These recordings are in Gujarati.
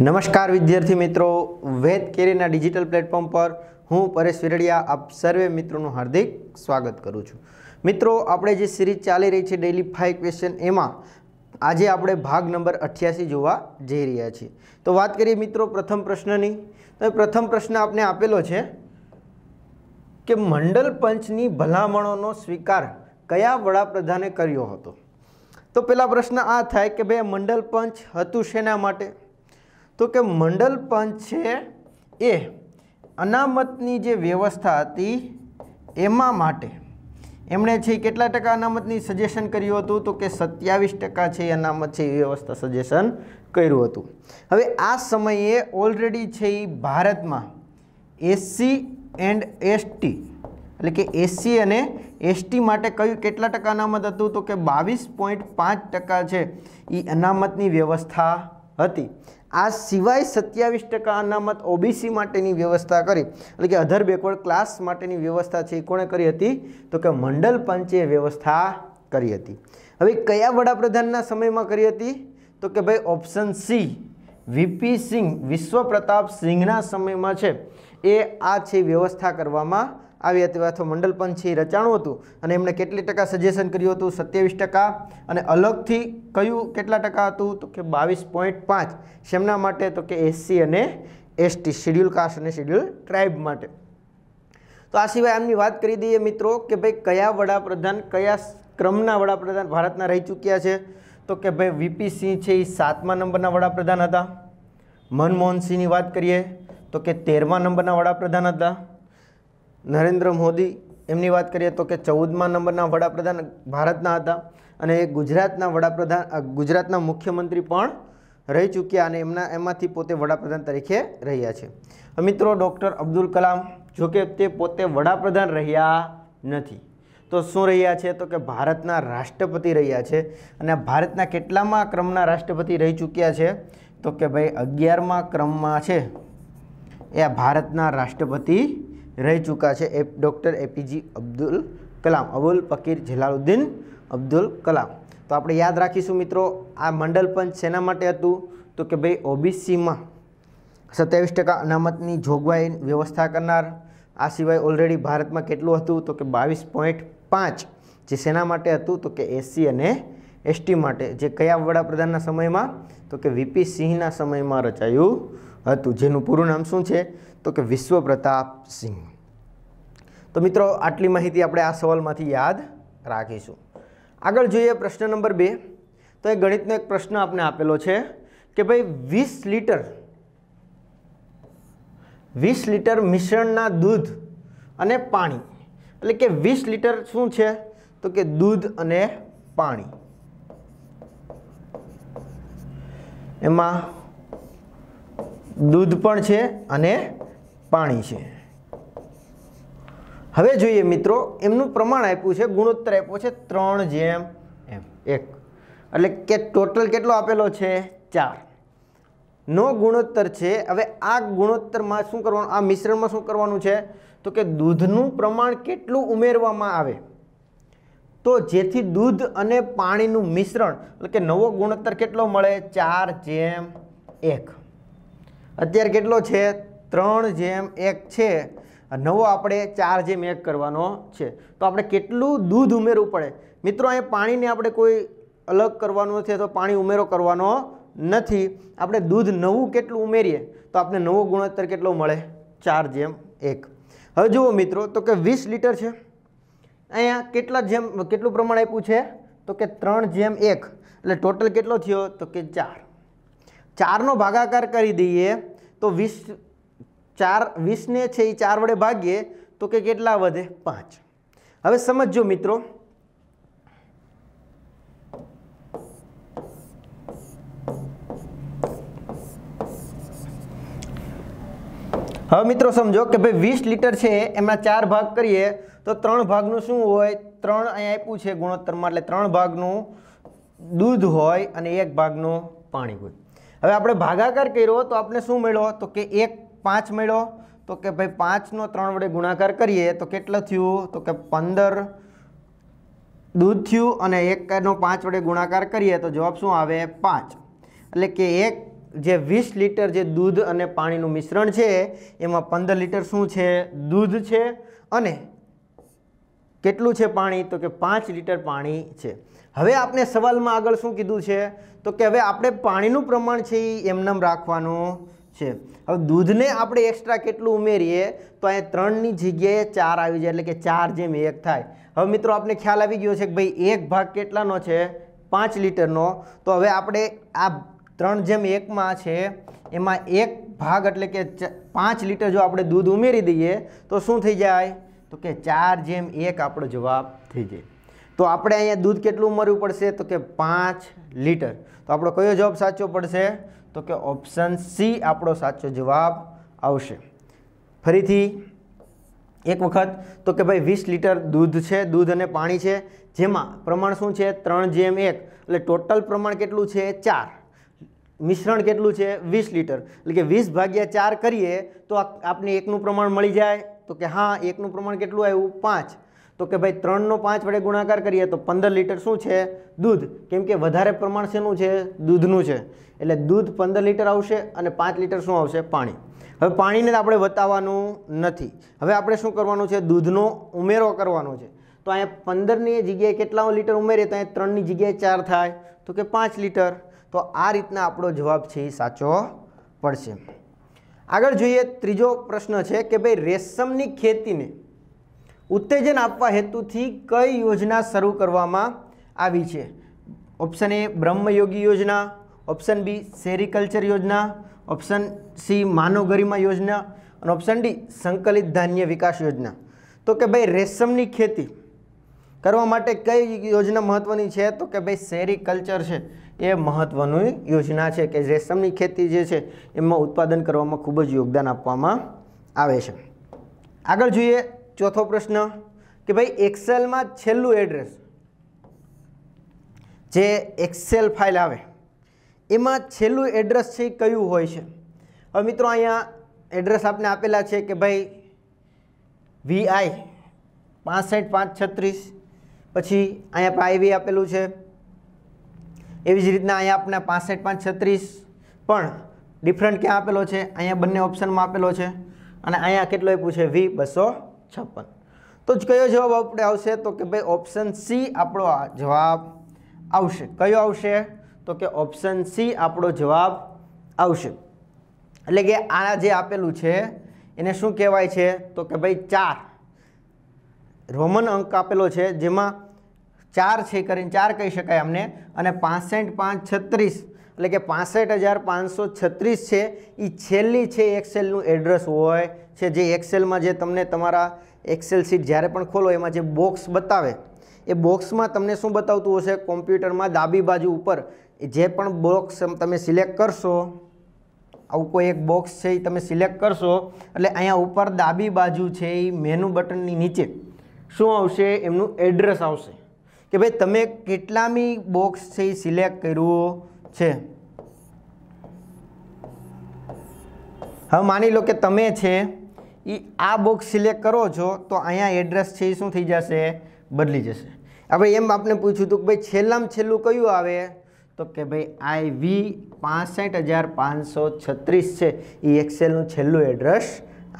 નમસ્કાર વિદ્યાર્થી મિત્રો વેદ કેરીના ડિજિટલ પ્લેટફોર્મ પર હું પરેશ વિરડિયા આપ સર્વે મિત્રોનું હાર્દિક સ્વાગત કરું છું મિત્રો આપણે જે સિરીઝ ચાલી રહી છે ડેલી ફાઇવ ક્વેશ્ચન એમાં આજે આપણે ભાગ નંબર અઠ્યાસી જોવા જઈ રહ્યા છીએ તો વાત કરીએ મિત્રો પ્રથમ પ્રશ્નની તો પ્રથમ પ્રશ્ન આપને આપેલો છે કે મંડલ પંચની ભલામણોનો સ્વીકાર કયા વડાપ્રધાને કર્યો હતો તો પેલા પ્રશ્ન આ થાય કે ભાઈ મંડલ પંચ હતું શેના માટે તો કે મંડળ પંચ છે એ અનામતની જે વ્યવસ્થા હતી એમાં માટે એમણે છે કેટલા ટકા અનામતની સજેશન કર્યું હતું તો કે સત્યાવીસ ટકા છે અનામત છે એ વ્યવસ્થા સજેશન કર્યું હતું હવે આ સમયે ઓલરેડી છે એ ભારતમાં એસસી એન્ડ એસટી એટલે કે એસસી અને એસટી માટે કયું કેટલા ટકા અનામત હતું તો કે બાવીસ પોઈન્ટ પાંચ ટકા છે એ અનામતની વ્યવસ્થા હતી આ સિવાય સત્યાવીસ ટકા અનામત ઓબીસી માટેની વ્યવસ્થા કરી એટલે કે અધર બેકવર્ડ ક્લાસ માટેની વ્યવસ્થા છે એ કોણે કરી હતી તો કે મંડલ પંચે વ્યવસ્થા કરી હતી હવે કયા વડાપ્રધાનના સમયમાં કરી હતી તો કે ભાઈ ઓપ્શન સી વીપી સિંહ વિશ્વ પ્રતાપ સિંહના સમયમાં છે એ આ છે વ્યવસ્થા કરવામાં આવી હતી અથવા મંડલ પંચ છે એ રચાણું હતું અને એમણે કેટલી ટકા સજેશન કર્યું હતું સત્યાવીસ ટકા અને અલગથી કયું કેટલા ટકા હતું તો કે બાવીસ પોઈન્ટ પાંચ શેમના માટે તો કે એસસી અને એસટી શિડ્યુલ કાસ્ટ અને શિડ્યુલ ટ્રાઇબ માટે તો આ સિવાય એમની વાત કરી દઈએ મિત્રો કે ભાઈ કયા વડાપ્રધાન કયા ક્રમના વડાપ્રધાન ભારતના રહી ચૂક્યા છે તો કે ભાઈ વીપી સિંહ છે એ સાતમા નંબરના વડાપ્રધાન હતા મનમોહન સિંહની વાત કરીએ તો કે તેરમા નંબરના વડાપ્રધાન હતા નરેન્દ્ર મોદી એમની વાત કરીએ તો કે ચૌદમા નંબરના વડાપ્રધાન ભારતના હતા અને એ ગુજરાતના વડાપ્રધાન ગુજરાતના મુખ્યમંત્રી પણ રહી ચૂક્યા અને એમના એમાંથી પોતે વડાપ્રધાન તરીકે રહ્યા છે મિત્રો ડૉક્ટર અબ્દુલ કલામ જોકે તે પોતે વડાપ્રધાન રહ્યા નથી તો શું રહ્યા છે તો કે ભારતના રાષ્ટ્રપતિ રહ્યા છે અને ભારતના કેટલામાં ક્રમના રાષ્ટ્રપતિ રહી ચૂક્યા છે તો કે ભાઈ અગિયારમાં ક્રમમાં છે એ ભારતના રાષ્ટ્રપતિ રહી ચૂક્યા છે એ ડૉક્ટર એપીજી અબ્દુલ કલામ અબુલ ફકીર જલાલુદ્દીન અબ્દુલ કલામ તો આપણે યાદ રાખીશું મિત્રો આ મંડલ પંચ શેના માટે હતું તો કે ભાઈ ઓબીસીમાં સત્યાવીસ ટકા અનામતની જોગવાઈ વ્યવસ્થા કરનાર આ સિવાય ઓલરેડી ભારતમાં કેટલું હતું તો કે બાવીસ પોઈન્ટ પાંચ જે શેના માટે હતું તો કે એસસી અને એસટી માટે જે કયા વડાપ્રધાનના સમયમાં તો કે વીપી સિંહના સમયમાં રચાયું હતું જેનું પૂરું નામ શું છે તો કે વિશ્વ પ્રતાપ સિંહ તો મિત્રો આટલી માહિતી આપણે આ સવાલમાંથી યાદ રાખીશું આગળ જોઈએ પ્રશ્ન નંબર બે તો એ ગણિતનો એક પ્રશ્ન આપને આપેલો છે કે ભાઈ વીસ લીટર વીસ લીટર મિશ્રણના દૂધ અને પાણી એટલે કે વીસ લીટર શું છે તો કે દૂધ અને પાણી એમાં દૂધ પણ છે અને પાણી છે હવે જોઈએ મિત્રો એમનું પ્રમાણ આપ્યું છે ગુણોત્તર આપ્યો છે ત્રણ જેમ એમ એક એટલે કે ટોટલ કેટલો આપેલો છે ચાર નો ગુણોત્તર છે હવે આ ગુણોત્તરમાં શું કરવાનું આ મિશ્રણમાં શું કરવાનું છે તો કે દૂધનું પ્રમાણ કેટલું ઉમેરવામાં આવે તો જેથી દૂધ અને પાણીનું મિશ્રણ એટલે કે નવો ગુણોત્તર કેટલો મળે ચાર જેમ એક અત્યારે કેટલો છે ત્રણ જેમ એક છે નવો આપણે ચાર જેમ એક કરવાનો છે તો આપણે કેટલું દૂધ ઉમેરવું પડે મિત્રો અહીં પાણીને આપણે કોઈ અલગ કરવાનું નથી અથવા પાણી ઉમેરો કરવાનો નથી આપણે દૂધ નવું કેટલું ઉમેરીએ તો આપણે નવો ગુણોત્તર કેટલો મળે ચાર જેમ એક હવે જુઓ મિત્રો તો કે વીસ લીટર છે અહીંયા કેટલા જેમ કેટલું પ્રમાણ આપ્યું છે તો કે ત્રણ જેમ એક એટલે ટોટલ કેટલો થયો તો કે ચાર ચારનો ભાગાકાર કરી દઈએ તો વીસ ચાર વીસને છે એ ચાર વડે ભાગીએ તો કે કેટલા વધે પાંચ હવે સમજો મિત્રો હવે મિત્રો સમજો કે ભાઈ વીસ લીટર છે એમના ચાર ભાગ કરીએ તો ત્રણ ભાગનું શું હોય ત્રણ અહીંયા આપ્યું છે ગુણોત્તરમાં એટલે ત્રણ ભાગનું દૂધ હોય અને એક ભાગનું પાણી હોય હવે આપણે ભાગાકાર કર્યો તો આપણે શું મળ્યો તો કે એક પાંચ મળ્યો તો કે ભાઈ પાંચનો ત્રણ વડે ગુણાકાર કરીએ તો કેટલું થયું તો કે પંદર દૂધ થયું અને એકનો પાંચ વડે ગુણાકાર કરીએ તો જવાબ શું આવે પાંચ એટલે કે એક જે વીસ લીટર જે દૂધ અને પાણીનું મિશ્રણ છે એમાં પંદર લીટર શું છે દૂધ છે અને કેટલું છે પાણી તો કે પાંચ લીટર પાણી છે હવે આપણે સવાલમાં આગળ શું કીધું છે તો કે હવે આપણે પાણીનું પ્રમાણ છે એ એમનેમ રાખવાનું છે હવે દૂધને આપણે એક્સ્ટ્રા કેટલું ઉમેરીએ તો અહીંયા ત્રણની જગ્યાએ ચાર આવી જાય એટલે કે ચાર જેમ એક થાય હવે મિત્રો આપણે ખ્યાલ આવી ગયો છે કે ભાઈ એક ભાગ કેટલાનો છે પાંચ લીટરનો તો હવે આપણે આ ત્રણ જેમ એકમાં છે એમાં એક ભાગ એટલે કે પાંચ લીટર જો આપણે દૂધ ઉમેરી દઈએ તો શું થઈ જાય તો કે ચાર જેમ એક આપણો જવાબ થઈ જાય તો આપણે અહીંયા દૂધ કેટલું ઉમરવું પડશે તો કે પાંચ લીટર તો આપણો કયો જવાબ સાચો પડશે તો કે ઓપ્શન સી આપણો સાચો જવાબ આવશે ફરીથી એક વખત તો કે ભાઈ વીસ લીટર દૂધ છે દૂધ અને પાણી છે જેમાં પ્રમાણ શું છે ત્રણ જેમ એક એટલે ટોટલ પ્રમાણ કેટલું છે ચાર મિશ્રણ કેટલું છે વીસ લીટર એટલે કે વીસ ભાગ્યા ચાર કરીએ તો આપને એકનું પ્રમાણ મળી જાય તો કે હા એકનું પ્રમાણ કેટલું આવ્યું પાંચ તો કે ભાઈ ત્રણનો પાંચ વડે ગુણાકાર કરીએ તો પંદર લીટર શું છે દૂધ કેમ કે વધારે પ્રમાણ શેનું છે દૂધનું છે એટલે દૂધ પંદર લીટર આવશે અને પાંચ લીટર શું આવશે પાણી હવે પાણીને આપણે બતાવવાનું નથી હવે આપણે શું કરવાનું છે દૂધનો ઉમેરો કરવાનો છે તો અહીંયા પંદરની જગ્યાએ કેટલા લીટર ઉમેરીએ તો અહીંયા ત્રણની જગ્યાએ ચાર થાય તો કે પાંચ લીટર તો આ રીતના આપણો જવાબ છે એ સાચો પડશે આગળ જોઈએ ત્રીજો પ્રશ્ન છે કે ભાઈ રેશમની ખેતીને ઉત્તેજન આપવા હેતુથી કઈ યોજના શરૂ કરવામાં આવી છે ઓપ્શન એ બ્રહ્મયોગી યોજના ઓપ્શન બી સેરિકલ્ચર યોજના ઓપ્શન સી માનવ ગરિમા યોજના અને ઓપ્શન ડી સંકલિત ધાન્ય વિકાસ યોજના તો કે ભાઈ રેશમની ખેતી કરવા માટે કઈ યોજના મહત્ત્વની છે તો કે ભાઈ શેરી કલ્ચર છે એ મહત્ત્વની યોજના છે કે રેશમની ખેતી જે છે એમાં ઉત્પાદન કરવામાં ખૂબ જ યોગદાન આપવામાં આવે છે આગળ જોઈએ ચોથો પ્રશ્ન કે ભાઈ એક્સેલમાં છેલ્લું એડ્રેસ જે એક્સેલ ફાઇલ આવે એમાં છેલ્લું એડ્રેસ છે કયું હોય છે હવે મિત્રો અહીંયા એડ્રેસ આપને આપેલા છે કે ભાઈ વીઆઈ પાસઠ પાંચ છત્રીસ પછી અહીંયા પાયવી આપેલું છે એવી જ રીતના અહીંયા આપણે પાસઠ પાંચ છત્રીસ પણ ડિફરન્ટ ક્યાં આપેલો છે અહીંયા બંને ઓપ્શનમાં આપેલો છે અને અહીંયા કેટલો આપ્યું છે વી બસો છપ્પન તો જ કયો જવાબ આપણે આવશે તો કે ભાઈ ઓપ્શન સી આપણો જવાબ આવશે કયો આવશે તો કે ઓપ્શન સી આપણો જવાબ આવશે એટલે કે આ જે આપેલું છે એને શું કહેવાય છે તો કે ભાઈ ચાર રોમન અંક આપેલો છે જેમાં ચાર છે કરીને ચાર કહી શકાય અમને અને પાસઠ પાંચ છત્રીસ એટલે કે પાસઠ હજાર પાંચસો છત્રીસ છે એ છેલ્લી છે એક્સેલનું એડ્રેસ હોય છે જે એક્સેલમાં જે તમને તમારા એક્સેલ શીટ જ્યારે પણ ખોલો એમાં જે બોક્સ બતાવે એ બોક્સમાં તમને શું બતાવતું હશે કોમ્પ્યુટરમાં ડાબી બાજુ ઉપર જે પણ બોક્સ તમે સિલેક્ટ કરશો આવું કોઈ એક બોક્સ છે એ તમે સિલેક્ટ કરશો એટલે અહીંયા ઉપર ડાબી બાજુ છે એ મેનુ બટનની નીચે શું આવશે એમનું એડ્રેસ આવશે કે ભાઈ તમે કેટલામી બોક્સ છે એ સિલેક્ટ કર્યું છે હવે માની લો કે તમે છે એ આ બોક્સ સિલેક્ટ કરો છો તો અહીંયા એડ્રેસ છે એ શું થઈ જશે બદલી જશે હવે એમ આપણે પૂછ્યું હતું કે ભાઈ છેલ્લામાં છેલ્લું કયું આવે તો કે ભાઈ આઈ વી પાસઠ હજાર પાંચસો છત્રીસ છે એ એક્સેલનું છેલ્લું એડ્રેસ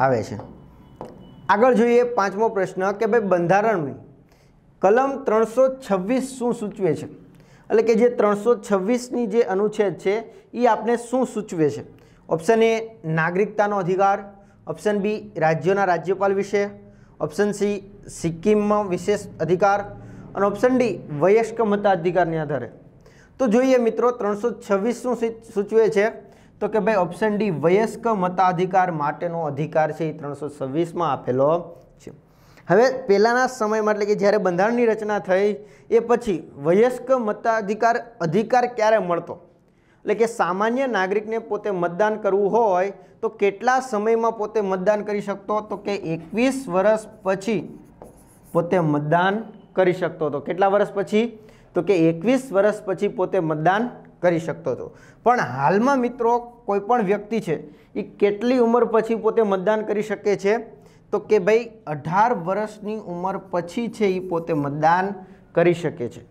આવે છે આગળ જોઈએ પાંચમો પ્રશ્ન કે ભાઈ બંધારણની કલમ ત્રણસો છવ્વીસ શું સૂચવે છે એટલે કે જે ત્રણસો છવ્વીસની જે અનુચ્છેદ છે એ આપણે શું સૂચવે છે ઓપ્શન એ નાગરિકતાનો અધિકાર ઓપ્શન બી રાજ્યોના રાજ્યપાલ વિશે ઓપ્શન સી સિક્કિમમાં વિશેષ અધિકાર અને ઓપ્શન ડી વયસ્ક મતાધિકારને આધારે તો જોઈએ મિત્રો ત્રણસો છવ્વીસ શું સૂચવે છે તો કે ભાઈ ઓપ્શન ડી વયસ્ક મતાધિકાર માટેનો અધિકાર છે એ ત્રણસો છવ્વીસમાં આપેલો છે હવે પહેલાંના સમયમાં એટલે કે જ્યારે બંધારણની રચના થઈ એ પછી વયસ્ક મતાધિકાર અધિકાર ક્યારે મળતો એટલે કે સામાન્ય નાગરિકને પોતે મતદાન કરવું હોય તો કેટલા સમયમાં પોતે મતદાન કરી શકતો તો કે એકવીસ વર્ષ પછી પોતે મતદાન કરી શકતો હતો કેટલા વર્ષ પછી તો કે એકવીસ વર્ષ પછી પોતે મતદાન કરી શકતો હતો પણ હાલમાં મિત્રો કોઈપણ વ્યક્તિ છે એ કેટલી ઉંમર પછી પોતે મતદાન કરી શકે છે તો કે ભાઈ અઢાર વર્ષની ઉંમર પછી છે એ પોતે મતદાન કરી શકે છે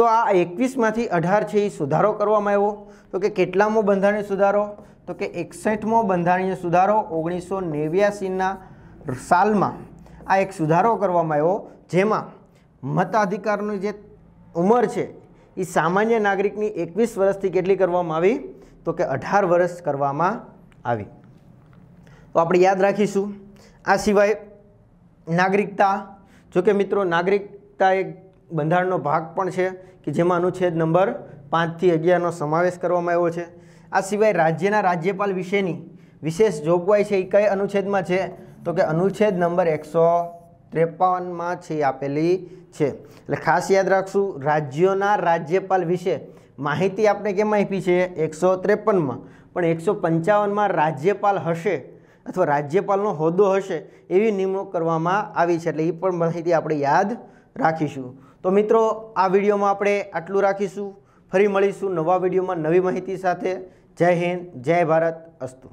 તો આ એકવીસમાંથી અઢાર છે એ સુધારો કરવામાં આવ્યો તો કે કેટલામો બંધારણીય સુધારો તો કે એકસઠમો બંધારણીય સુધારો ઓગણીસો નેવ્યાસીના સાલમાં આ એક સુધારો કરવામાં આવ્યો જેમાં મતાધિકારની જે ઉંમર છે એ સામાન્ય નાગરિકની એકવીસ વર્ષથી કેટલી કરવામાં આવી તો કે અઢાર વર્ષ કરવામાં આવી તો આપણે યાદ રાખીશું આ સિવાય નાગરિકતા જો કે મિત્રો નાગરિકતા એક બંધારણનો ભાગ પણ છે કે જેમાં અનુચ્છેદ નંબર પાંચથી અગિયારનો સમાવેશ કરવામાં આવ્યો છે આ સિવાય રાજ્યના રાજ્યપાલ વિશેની વિશેષ જોગવાઈ છે એ કઈ અનુચ્છેદમાં છે તો કે અનુચ્છેદ નંબર એકસો ત્રેપનમાં છે આપેલી છે એટલે ખાસ યાદ રાખશું રાજ્યોના રાજ્યપાલ વિશે માહિતી આપણે કેમ આપી છે એકસો ત્રેપનમાં પણ એકસો પંચાવનમાં રાજ્યપાલ હશે અથવા રાજ્યપાલનો હોદ્દો હશે એવી નિમણૂક કરવામાં આવી છે એટલે એ પણ માહિતી આપણે યાદ રાખીશું તો મિત્રો આ વિડીયોમાં આપણે આટલું રાખીશું ફરી મળીશું નવા વિડીયોમાં નવી માહિતી સાથે જય હિન્દ જય ભારત અસ્તુ